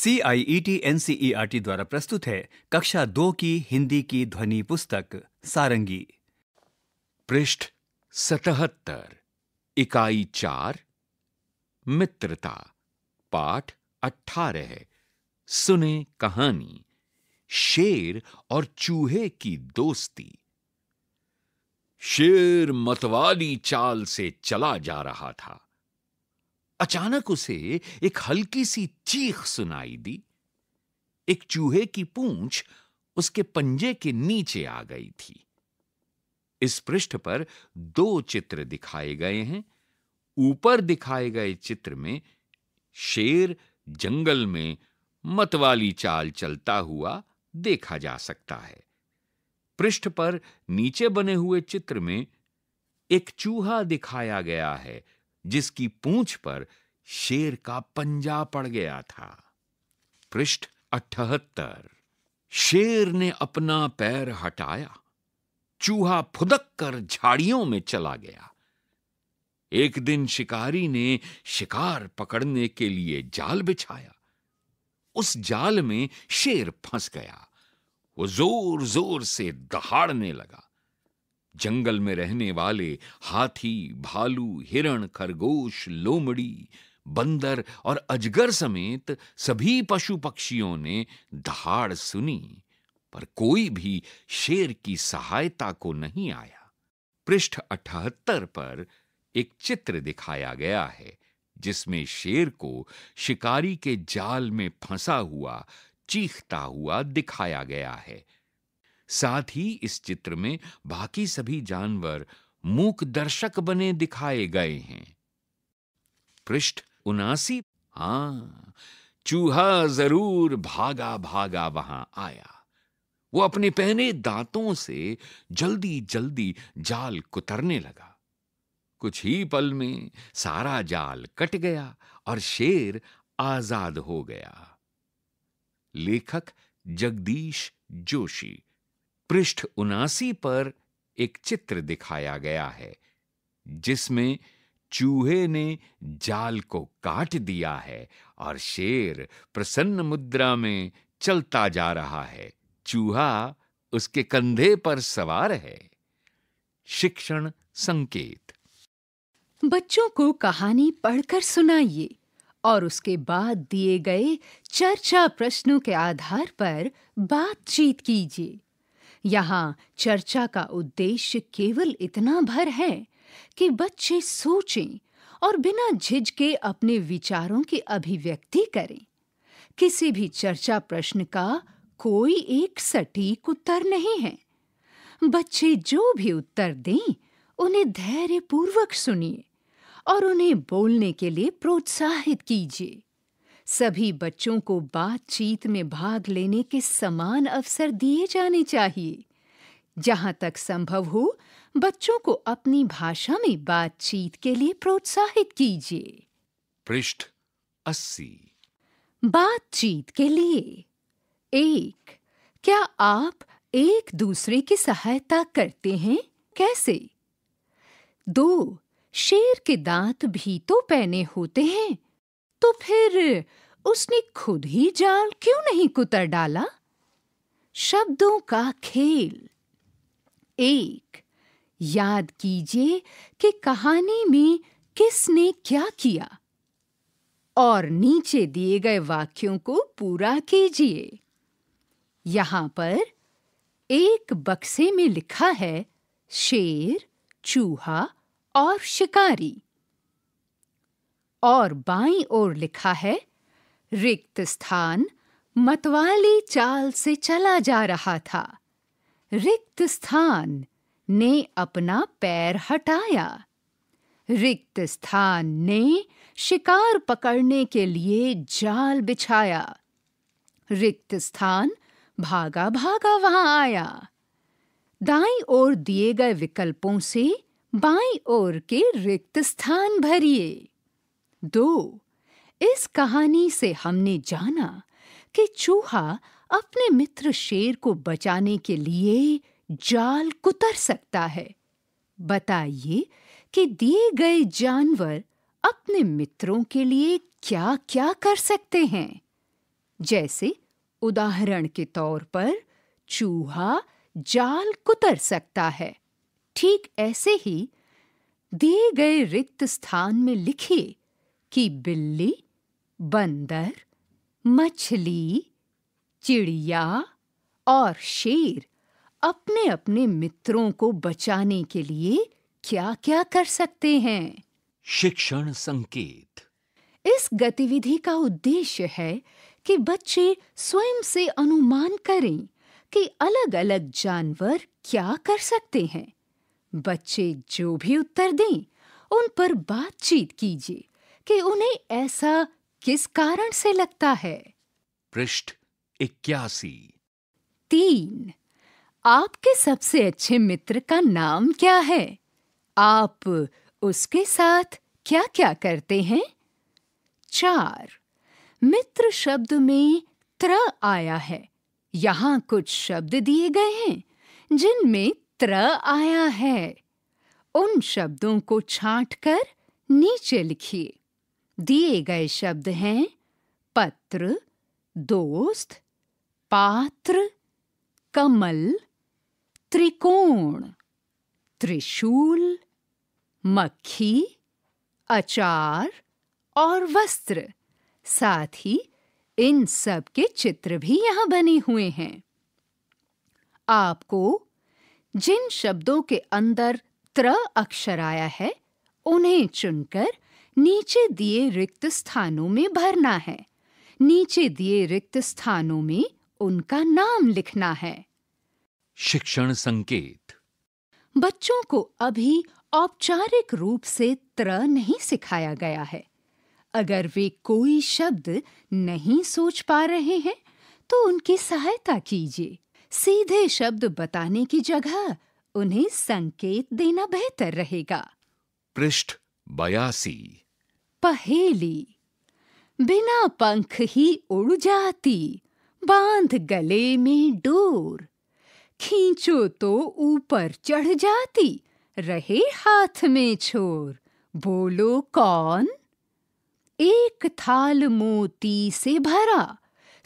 C I E T N C E R T द्वारा प्रस्तुत है कक्षा दो की हिंदी की ध्वनि पुस्तक सारंगी पृष्ठ सतहत्तर इकाई चार मित्रता पाठ अठारह सुने कहानी शेर और चूहे की दोस्ती शेर मतवाली चाल से चला जा रहा था अचानक उसे एक हल्की सी चीख सुनाई दी एक चूहे की पूंछ उसके पंजे के नीचे आ गई थी इस पृष्ठ पर दो चित्र दिखाए गए हैं ऊपर दिखाए गए चित्र में शेर जंगल में मतवाली चाल चलता हुआ देखा जा सकता है पृष्ठ पर नीचे बने हुए चित्र में एक चूहा दिखाया गया है जिसकी पूंछ पर शेर का पंजा पड़ गया था पृष्ठ अठहत्तर शेर ने अपना पैर हटाया चूहा फुदक कर झाड़ियों में चला गया एक दिन शिकारी ने शिकार पकड़ने के लिए जाल बिछाया उस जाल में शेर फंस गया वो जोर जोर से दहाड़ने लगा जंगल में रहने वाले हाथी भालू हिरण खरगोश लोमड़ी बंदर और अजगर समेत सभी पशु पक्षियों ने धाड़ सुनी पर कोई भी शेर की सहायता को नहीं आया पृष्ठ अठहत्तर पर एक चित्र दिखाया गया है जिसमें शेर को शिकारी के जाल में फंसा हुआ चीखता हुआ दिखाया गया है साथ ही इस चित्र में बाकी सभी जानवर मूक दर्शक बने दिखाए गए हैं पृष्ठ उनासी हा चूहा जरूर भागा भागा वहां आया वो अपने पहने दांतों से जल्दी जल्दी जाल कुतरने लगा कुछ ही पल में सारा जाल कट गया और शेर आजाद हो गया लेखक जगदीश जोशी पृष्ठ उनासी पर एक चित्र दिखाया गया है जिसमें चूहे ने जाल को काट दिया है और शेर प्रसन्न मुद्रा में चलता जा रहा है चूहा उसके कंधे पर सवार है शिक्षण संकेत बच्चों को कहानी पढ़कर सुनाइए और उसके बाद दिए गए चर्चा प्रश्नों के आधार पर बातचीत कीजिए यहाँ चर्चा का उद्देश्य केवल इतना भर है कि बच्चे सोचें और बिना झिझके अपने विचारों की अभिव्यक्ति करें किसी भी चर्चा प्रश्न का कोई एक सटीक उत्तर नहीं है बच्चे जो भी उत्तर दें उन्हें धैर्यपूर्वक सुनिए और उन्हें बोलने के लिए प्रोत्साहित कीजिए सभी बच्चों को बातचीत में भाग लेने के समान अवसर दिए जाने चाहिए जहां तक संभव हो बच्चों को अपनी भाषा में बातचीत के लिए प्रोत्साहित कीजिए पृष्ठ अस्सी बातचीत के लिए एक क्या आप एक दूसरे की सहायता करते हैं कैसे दो शेर के दांत भी तो पहने होते हैं तो फिर उसने खुद ही जाल क्यों नहीं कुतर डाला शब्दों का खेल एक याद कीजिए कि कहानी में किसने क्या किया और नीचे दिए गए वाक्यों को पूरा कीजिए यहां पर एक बक्से में लिखा है शेर चूहा और शिकारी और बाई ओर लिखा है रिक्त स्थान मतवाली चाल से चला जा रहा था रिक्त स्थान ने अपना पैर हटाया रिक्त स्थान ने शिकार पकड़ने के लिए जाल बिछाया रिक्त स्थान भागा भागा वहां आया दाई ओर दिए गए विकल्पों से बाई ओर के रिक्त स्थान भरिए दो इस कहानी से हमने जाना कि चूहा अपने मित्र शेर को बचाने के लिए जाल कुतर सकता है बताइए कि दिए गए जानवर अपने मित्रों के लिए क्या क्या कर सकते हैं जैसे उदाहरण के तौर पर चूहा जाल कुतर सकता है ठीक ऐसे ही दिए गए रिक्त स्थान में लिखिए कि बिल्ली बंदर मछली चिड़िया और शेर अपने अपने मित्रों को बचाने के लिए क्या-क्या कर सकते हैं शिक्षण संकेत इस गतिविधि का उद्देश्य है कि बच्चे स्वयं से अनुमान करें कि अलग-अलग जानवर क्या कर सकते हैं बच्चे जो भी उत्तर दें उन पर बातचीत कीजिए कि उन्हें ऐसा किस कारण से लगता है पृष्ठ इक्यासी तीन आपके सबसे अच्छे मित्र का नाम क्या है आप उसके साथ क्या क्या करते हैं चार मित्र शब्द में त्र आया है यहाँ कुछ शब्द दिए गए हैं जिनमें त्र आया है उन शब्दों को छांटकर नीचे लिखिए दिए गए शब्द हैं पत्र दोस्त पात्र कमल त्रिकोण त्रिशूल मक्खी अचार और वस्त्र साथ ही इन सब के चित्र भी यहाँ बने हुए हैं आपको जिन शब्दों के अंदर त्र अक्षर आया है उन्हें चुनकर नीचे दिए रिक्त स्थानों में भरना है नीचे दिए रिक्त स्थानों में उनका नाम लिखना है शिक्षण संकेत बच्चों को अभी औपचारिक रूप से त्र नहीं सिखाया गया है अगर वे कोई शब्द नहीं सोच पा रहे हैं तो उनकी सहायता कीजिए सीधे शब्द बताने की जगह उन्हें संकेत देना बेहतर रहेगा पृष्ठ बयासी पहेली बिना पंख ही उड़ जाती बांध गले में डोर खींचो तो ऊपर चढ़ जाती रहे हाथ में छोर बोलो कौन एक थाल मोती से भरा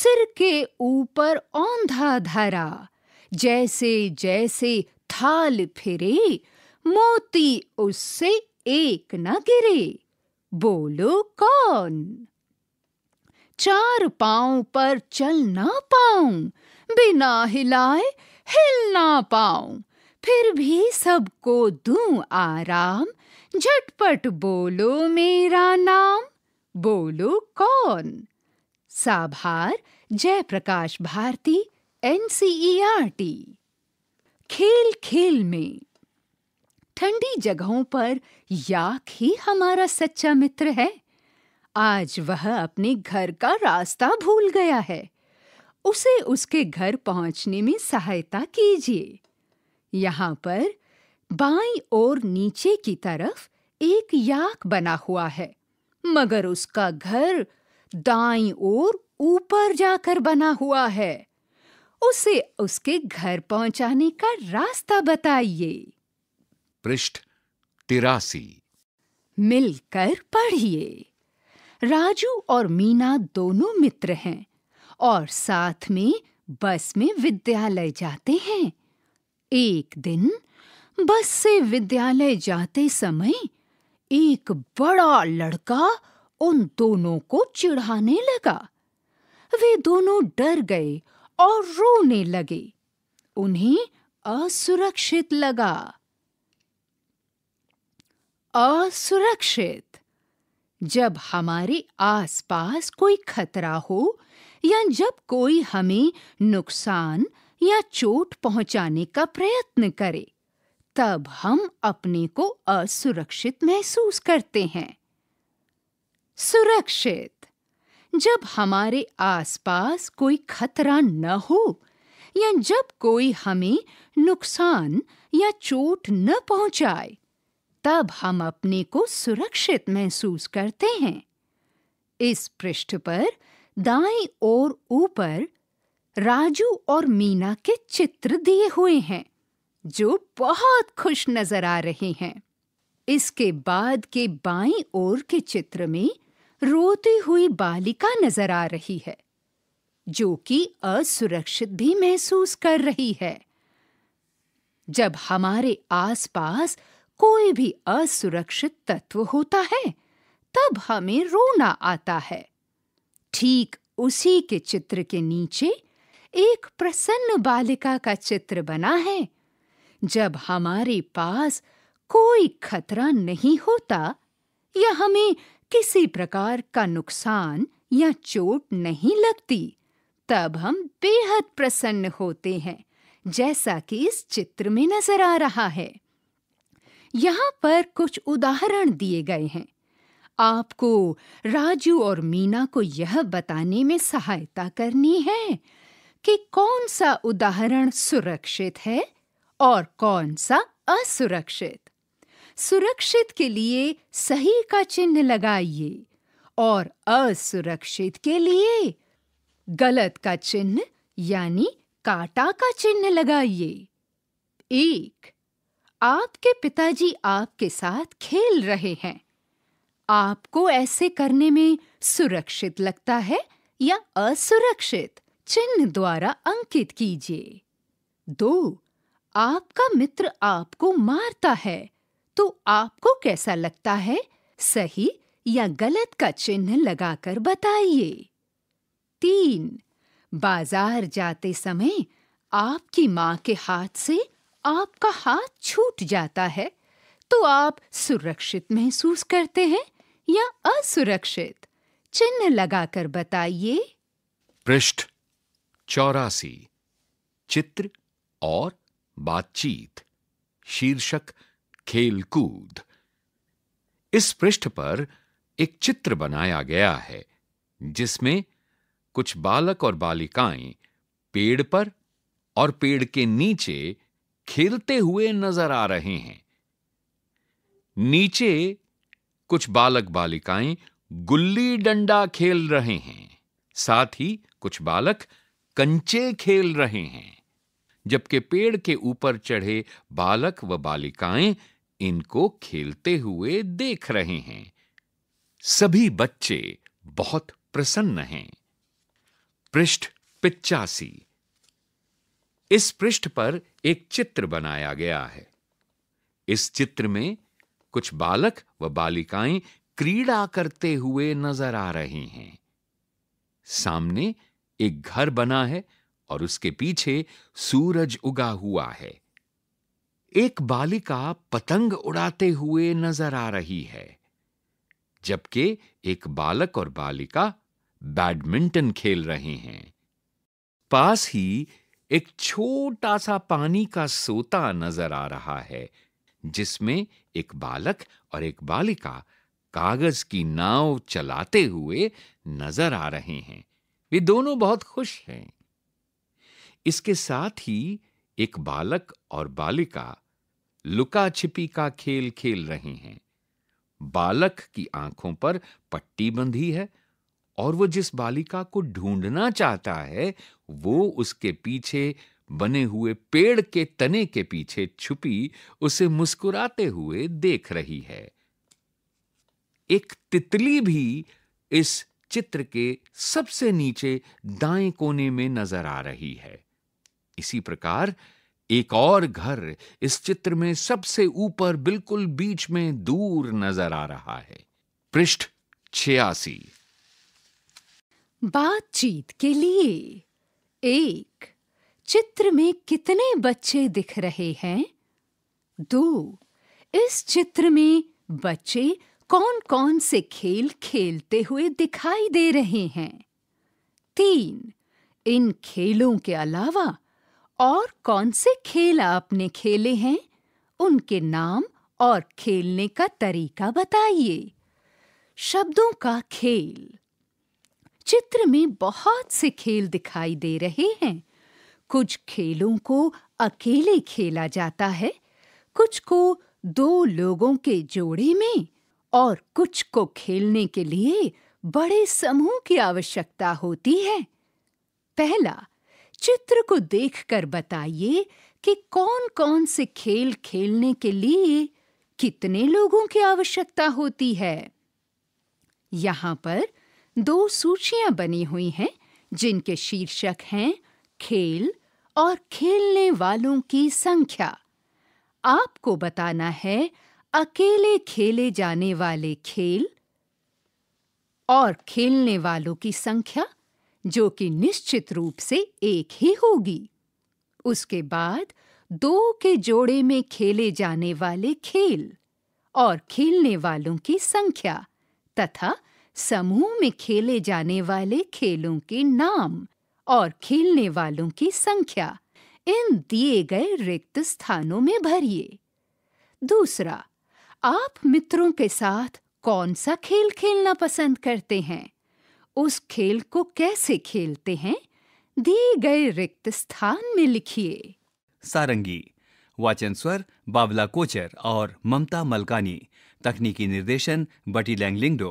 सिर के ऊपर औंधा धरा जैसे जैसे थाल फिरे मोती उससे एक न गिरे बोलो कौन चार पांव पर चल ना पाऊं बिना हिलाए हिल ना पाऊं फिर भी सबको दूं आराम झटपट बोलो मेरा नाम बोलो कौन साभार जयप्रकाश भारती एन खेल खेल में ठंडी जगहों पर याक ही हमारा सच्चा मित्र है आज वह अपने घर का रास्ता भूल गया है उसे उसके घर पहुंचने में सहायता कीजिए यहाँ पर बाईं ओर नीचे की तरफ एक याक बना हुआ है मगर उसका घर दाईं ओर ऊपर जाकर बना हुआ है उसे उसके घर पहुंचाने का रास्ता बताइए पृष्ठ तिरासी मिलकर पढ़िए राजू और मीना दोनों मित्र हैं और साथ में बस में विद्यालय जाते हैं एक दिन बस से विद्यालय जाते समय एक बड़ा लड़का उन दोनों को चिढ़ाने लगा वे दोनों डर गए और रोने लगे उन्हें असुरक्षित लगा असुरक्षित जब हमारे आसपास कोई खतरा हो या जब कोई हमें नुकसान या चोट पहुंचाने का प्रयत्न करे तब हम अपने को असुरक्षित महसूस करते हैं सुरक्षित जब हमारे आसपास कोई खतरा न हो या जब कोई हमें नुकसान या चोट न पहुंचाए तब हम अपने को सुरक्षित महसूस करते हैं इस पृष्ठ पर दाईं और ऊपर राजू और मीना के चित्र दिए हुए हैं जो बहुत खुश नजर आ रहे हैं इसके बाद के बाई ओर के चित्र में रोती हुई बालिका नजर आ रही है जो कि असुरक्षित भी महसूस कर रही है जब हमारे आसपास पास कोई भी असुरक्षित तत्व होता है तब हमें रोना आता है ठीक उसी के चित्र के नीचे एक प्रसन्न बालिका का चित्र बना है जब हमारे पास कोई खतरा नहीं होता या हमें किसी प्रकार का नुकसान या चोट नहीं लगती तब हम बेहद प्रसन्न होते हैं जैसा कि इस चित्र में नजर आ रहा है यहाँ पर कुछ उदाहरण दिए गए हैं आपको राजू और मीना को यह बताने में सहायता करनी है कि कौन सा उदाहरण सुरक्षित है और कौन सा असुरक्षित सुरक्षित के लिए सही का चिन्ह लगाइए और असुरक्षित के लिए गलत का चिन्ह यानी काटा का चिन्ह लगाइए एक आपके पिताजी आपके साथ खेल रहे हैं आपको ऐसे करने में सुरक्षित लगता है या असुरक्षित चिन्ह द्वारा अंकित कीजिए दो आपका मित्र आपको मारता है तो आपको कैसा लगता है सही या गलत का चिन्ह लगाकर बताइए तीन बाजार जाते समय आपकी माँ के हाथ से आपका हाथ छूट जाता है तो आप सुरक्षित महसूस करते हैं या असुरक्षित चिन्ह लगाकर बताइए पृष्ठ चौरासी चित्र और बातचीत शीर्षक खेलकूद इस पृष्ठ पर एक चित्र बनाया गया है जिसमें कुछ बालक और बालिकाएं पेड़ पर और पेड़ के नीचे खेलते हुए नजर आ रहे हैं नीचे कुछ बालक बालिकाएं गुल्ली डंडा खेल रहे हैं साथ ही कुछ बालक कंचे खेल रहे हैं जबकि पेड़ के ऊपर चढ़े बालक व बालिकाएं इनको खेलते हुए देख रहे हैं सभी बच्चे बहुत प्रसन्न हैं पृष्ठ पिचासी इस पृष्ठ पर एक चित्र बनाया गया है इस चित्र में कुछ बालक व बालिकाएं क्रीड़ा करते हुए नजर आ रहे हैं सामने एक घर बना है और उसके पीछे सूरज उगा हुआ है एक बालिका पतंग उड़ाते हुए नजर आ रही है जबकि एक बालक और बालिका बैडमिंटन खेल रहे हैं पास ही एक छोटा सा पानी का सोता नजर आ रहा है जिसमें एक बालक और एक बालिका कागज की नाव चलाते हुए नजर आ रहे हैं वे दोनों बहुत खुश हैं इसके साथ ही एक बालक और बालिका लुका छिपी का खेल खेल रहे हैं बालक की आंखों पर पट्टी बंधी है और वो जिस बालिका को ढूंढना चाहता है वो उसके पीछे बने हुए पेड़ के तने के पीछे छुपी उसे मुस्कुराते हुए देख रही है एक तितली भी इस चित्र के सबसे नीचे दाएं कोने में नजर आ रही है इसी प्रकार एक और घर इस चित्र में सबसे ऊपर बिल्कुल बीच में दूर नजर आ रहा है पृष्ठ छियासी बातचीत के लिए एक चित्र में कितने बच्चे दिख रहे हैं दो इस चित्र में बच्चे कौन-कौन से खेल खेलते हुए दिखाई दे रहे हैं तीन इन खेलों के अलावा और कौन से खेल आपने खेले हैं उनके नाम और खेलने का तरीका बताइए शब्दों का खेल चित्र में बहुत से खेल दिखाई दे रहे हैं कुछ खेलों को अकेले खेला जाता है कुछ को दो लोगों के जोड़े में और कुछ को खेलने के लिए बड़े समूह की आवश्यकता होती है पहला चित्र को देखकर बताइए कि कौन-कौन से खेल खेलने के लिए कितने लोगों की आवश्यकता होती है यहाँ पर दो सूचियां बनी हुई हैं जिनके शीर्षक हैं खेल और खेलने वालों की संख्या आपको बताना है अकेले खेले जाने वाले खेल और खेलने वालों की संख्या जो कि निश्चित रूप से एक ही होगी उसके बाद दो के जोड़े में खेले जाने वाले खेल और खेलने वालों की संख्या तथा समूह में खेले जाने वाले खेलों के नाम और खेलने वालों की संख्या इन दिए गए रिक्त स्थानों में भरिए दूसरा आप मित्रों के साथ कौन सा खेल खेलना पसंद करते हैं उस खेल को कैसे खेलते हैं दिए गए रिक्त स्थान में लिखिए सारंगी वाचन स्वर बावला कोचर और ममता मलकानी तकनीकी निर्देशन बटी लैंगलिंगडो